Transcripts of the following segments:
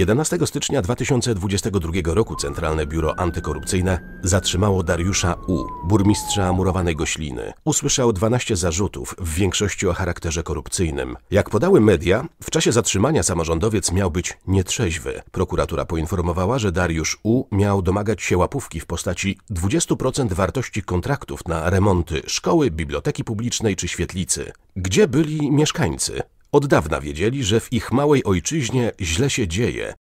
11 stycznia 2022 roku Centralne Biuro Antykorupcyjne zatrzymało Dariusza U., burmistrza murowanej gośliny. Usłyszał 12 zarzutów, w większości o charakterze korupcyjnym. Jak podały media, w czasie zatrzymania samorządowiec miał być nietrzeźwy. Prokuratura poinformowała, że Dariusz U. miał domagać się łapówki w postaci 20% wartości kontraktów na remonty szkoły, biblioteki publicznej czy świetlicy. Gdzie byli mieszkańcy? Od dawna wiedzieli, że w ich małej ojczyźnie źle się dzieje,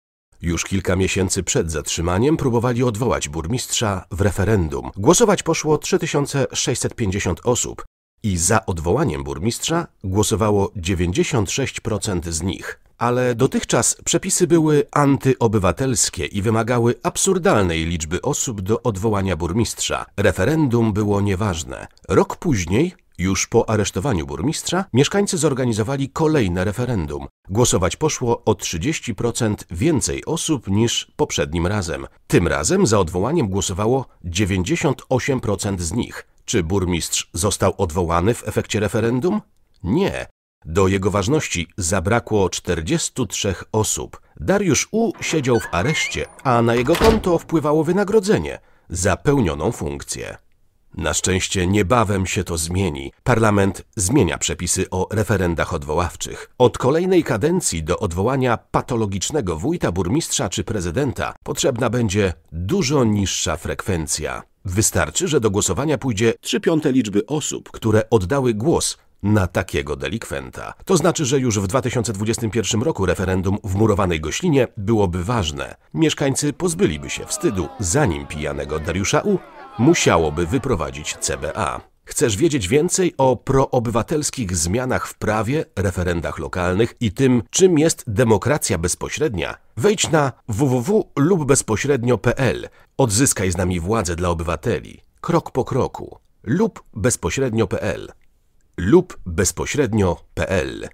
już kilka miesięcy przed zatrzymaniem próbowali odwołać burmistrza w referendum. Głosować poszło 3650 osób i za odwołaniem burmistrza głosowało 96% z nich. Ale dotychczas przepisy były antyobywatelskie i wymagały absurdalnej liczby osób do odwołania burmistrza. Referendum było nieważne. Rok później już po aresztowaniu burmistrza mieszkańcy zorganizowali kolejne referendum. Głosować poszło o 30% więcej osób niż poprzednim razem. Tym razem za odwołaniem głosowało 98% z nich. Czy burmistrz został odwołany w efekcie referendum? Nie. Do jego ważności zabrakło 43 osób. Dariusz U siedział w areszcie, a na jego konto wpływało wynagrodzenie za pełnioną funkcję. Na szczęście niebawem się to zmieni. Parlament zmienia przepisy o referendach odwoławczych. Od kolejnej kadencji do odwołania patologicznego wójta, burmistrza czy prezydenta potrzebna będzie dużo niższa frekwencja. Wystarczy, że do głosowania pójdzie 3 piąte liczby osób, które oddały głos na takiego delikwenta. To znaczy, że już w 2021 roku referendum w murowanej Goślinie byłoby ważne. Mieszkańcy pozbyliby się wstydu, zanim pijanego Dariusza U musiałoby wyprowadzić CBA. Chcesz wiedzieć więcej o proobywatelskich zmianach w prawie, referendach lokalnych i tym, czym jest demokracja bezpośrednia? Wejdź na www.lubbezpośrednio.pl. Odzyskaj z nami władzę dla obywateli. Krok po kroku. lub bezpośrednio.pl lub bezpośrednio.pl